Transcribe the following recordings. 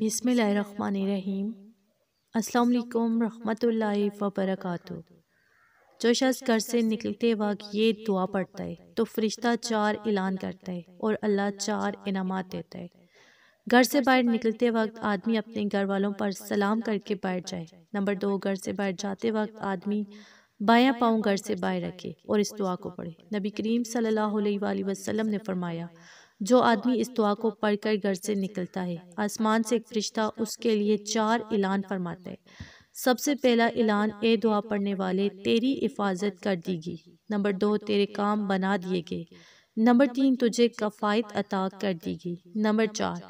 बिसमीम अस्सलाम रहमतुल्लाहि व बरकातु जो शख्स घर से निकलते वक्त ये दुआ पढ़ता है तो फरिश्ता चार ऐलान करता है और अल्लाह चार इनाम देता है घर से बाहर निकलते वक्त आदमी अपने घर वालों पर सलाम करके बैठ जाए नंबर दो घर से बाहर जाते वक्त आदमी बायां पाँव घर से बाहर रखे और इस दुआ को पढ़े नबी करीम सल्लल्लाहु अलैहि वसल्लम ने फरमाया जो आदमी इस दुआ को पढ़कर घर से निकलता है आसमान से एक फरिश्ता उसके लिए चार ऐलान फरमाता है सबसे पहला ऐलान ए दुआ पढ़ने वाले तेरी हिफाजत कर देगी नंबर दो तेरे काम बना दिए गए नंबर तीन तुझे कफायत अता कर देगी नंबर चार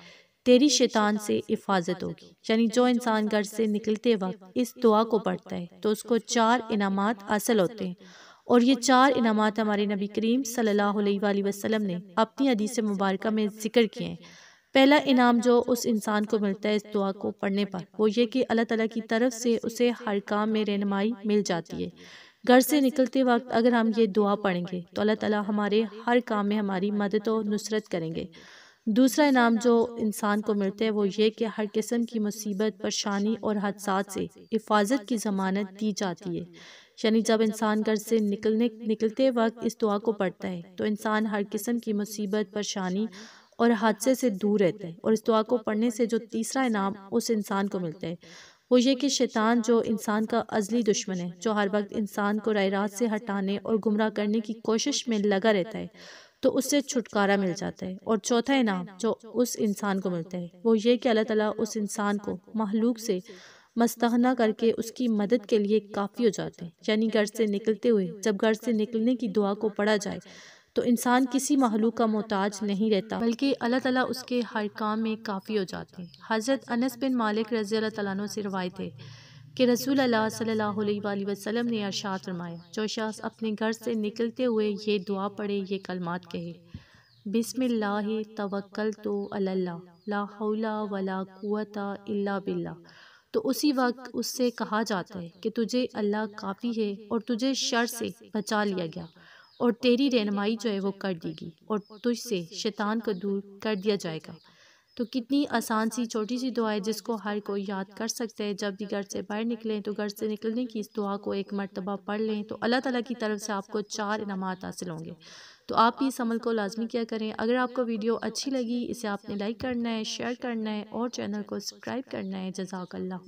तेरी शैतान से हिफाजत होगी यानी जो इंसान घर से निकलते वक्त इस दुआ को पढ़ता है तो उसको चार इनाम हासिल होते हैं और ये चार इनामत हमारे नबी करीम सल्लल्लाहु अलैहि वसल्लम ने अपनी हदीस मुबारक में जिक्र किए हैं पहला इनाम जो उस इंसान को मिलता है इस दुआ को पढ़ने पर वो ये कि अल्लाह ताला की तरफ से उसे हर काम में रहनमाई मिल जाती है घर से निकलते वक्त अगर हम ये दुआ पढ़ेंगे तो अल्लाह ताला हमारे हर काम में हमारी मदद और नुसरत करेंगे दूसरा इनाम जो इंसान को मिलता है वो ये कि हर किस्म की मुसीबत परेशानी और हादसा से हिफाजत की जमानत दी जाती है यानी जब इंसान घर से निकलने निकलते वक्त इस दुआ को पढ़ता है तो इंसान हर किस्म की मुसीबत परेशानी और हादसे से दूर रहता है और इस दुआ को पढ़ने से जो तीसरा इनाम उस इंसान को मिलता है वो ये कि शैतान जो इंसान का अजली दुश्मन है जो हर वक्त इंसान को राय रात से हटाने और गुमराह करने की कोशिश में लगा रहता है तो उससे छुटकारा मिल जाता है और चौथा इनाम जो उस इंसान को मिलता है वो ये कि अल्लाह ताला उस इंसान को महलूक से मस्तना करके उसकी मदद के लिए काफ़ी हो जाते हैं यानी घर से निकलते हुए जब घर से निकलने की दुआ को पढ़ा जाए तो इंसान किसी महलूक का मोहताज नहीं रहता बल्कि अल्लाह ताला उसके हर काम में काफ़ी हो जाते हैं हज़रत अनस बिन मालिक रज़ी अल्लाह ताला से रवायत है कि रसूल अल्लाह सल्लल्लाहु अलैहि वसल्लम ने अरशात फरमाया जो शख्स अपने घर से निकलते हुए ये दुआ पढ़े ये कलमात कहे बिसमिल्लाह तवक्कल तो अल्लाह ला हौला वला कुवता इल्ला बिल्ला तो उसी वक्त उससे कहा जाता है कि तुझे अल्लाह काफ़ी है और तुझे शर से बचा लिया गया और तेरी रहनमाई जो है वो कर देगी और तुझसे शैतान को दूर कर दिया जाएगा तो कितनी आसान सी छोटी सी दुआ है जिसको हर कोई याद कर सकते हैं जब भी घर से बाहर निकलें तो घर से निकलने की इस दुआ को एक मरतबा पढ़ लें तो अल्लाह ताला की तरफ से आपको चार इनामत हासिल होंगे तो आप इस अमल को लाजमी किया करें अगर आपको वीडियो अच्छी लगी इसे आपने लाइक करना है शेयर करना है और चैनल को सब्सक्राइब करना है जजाकल्ला